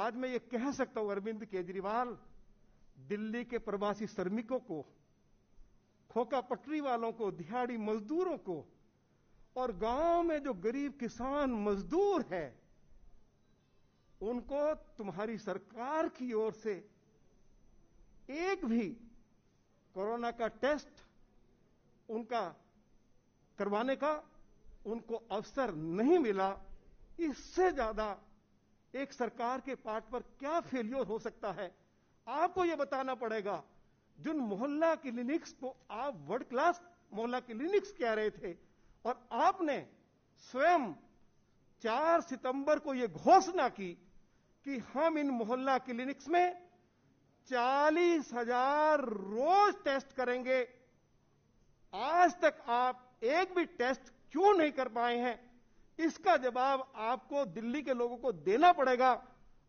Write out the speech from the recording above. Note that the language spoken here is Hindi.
आज मैं ये कह सकता हूं अरविंद केजरीवाल दिल्ली के प्रवासी श्रमिकों को खोखा पटरी वालों को दिहाड़ी मजदूरों को और गांव में जो गरीब किसान मजदूर है उनको तुम्हारी सरकार की ओर से एक भी कोरोना का टेस्ट उनका करवाने का उनको अवसर नहीं मिला इससे ज्यादा एक सरकार के पार्ट पर क्या फेलियर हो सकता है आपको यह बताना पड़ेगा जिन मोहल्ला क्लिनिक्स को आप वर्ल्ड क्लास मोहल्ला क्लिनिक्स कह रहे थे और आपने स्वयं 4 सितंबर को यह घोषणा की कि हम इन मोहल्ला क्लिनिक्स में चालीस हजार रोज टेस्ट करेंगे आज तक आप एक भी टेस्ट क्यों नहीं कर पाए हैं इसका जवाब आपको दिल्ली के लोगों को देना पड़ेगा